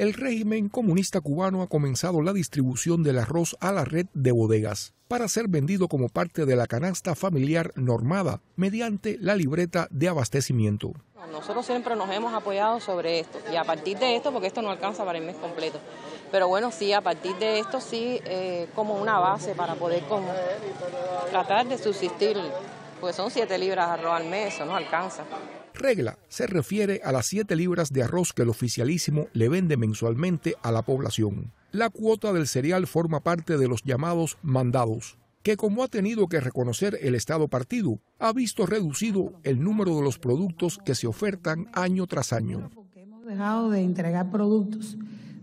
el régimen comunista cubano ha comenzado la distribución del arroz a la red de bodegas para ser vendido como parte de la canasta familiar normada mediante la libreta de abastecimiento. Nosotros siempre nos hemos apoyado sobre esto y a partir de esto, porque esto no alcanza para el mes completo, pero bueno, sí, a partir de esto sí, eh, como una base para poder tratar de subsistir, porque son siete libras de arroz al mes, eso no alcanza regla se refiere a las siete libras de arroz que el oficialísimo le vende mensualmente a la población. La cuota del cereal forma parte de los llamados mandados, que como ha tenido que reconocer el Estado partido, ha visto reducido el número de los productos que se ofertan año tras año. Hemos dejado de entregar productos.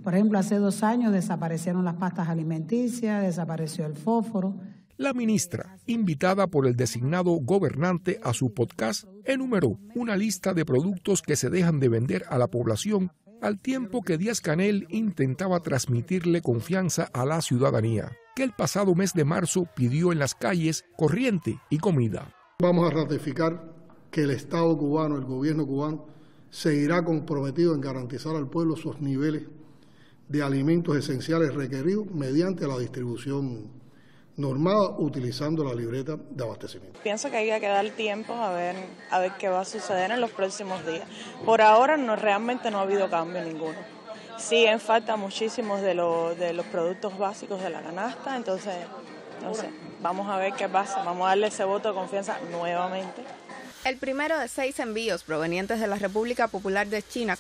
Por ejemplo, hace dos años desaparecieron las pastas alimenticias, desapareció el fósforo la ministra, invitada por el designado gobernante a su podcast, enumeró una lista de productos que se dejan de vender a la población al tiempo que Díaz Canel intentaba transmitirle confianza a la ciudadanía, que el pasado mes de marzo pidió en las calles corriente y comida. Vamos a ratificar que el Estado cubano, el gobierno cubano, seguirá comprometido en garantizar al pueblo sus niveles de alimentos esenciales requeridos mediante la distribución normada utilizando la libreta de abastecimiento. Pienso que hay que dar tiempo a ver, a ver qué va a suceder en los próximos días. Por ahora no realmente no ha habido cambio ninguno. Sí, en falta muchísimos de, de los productos básicos de la canasta, entonces no vamos a ver qué pasa, vamos a darle ese voto de confianza nuevamente. El primero de seis envíos provenientes de la República Popular de China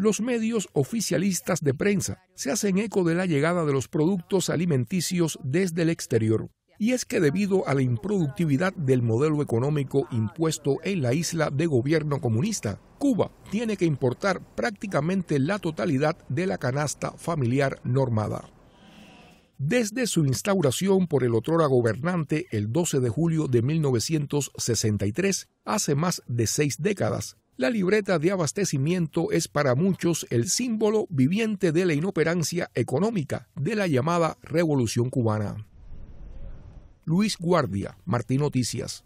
los medios oficialistas de prensa se hacen eco de la llegada de los productos alimenticios desde el exterior. Y es que debido a la improductividad del modelo económico impuesto en la isla de gobierno comunista, Cuba tiene que importar prácticamente la totalidad de la canasta familiar normada. Desde su instauración por el otrora gobernante el 12 de julio de 1963, hace más de seis décadas, la libreta de abastecimiento es para muchos el símbolo viviente de la inoperancia económica de la llamada Revolución cubana. Luis Guardia, Martín Noticias.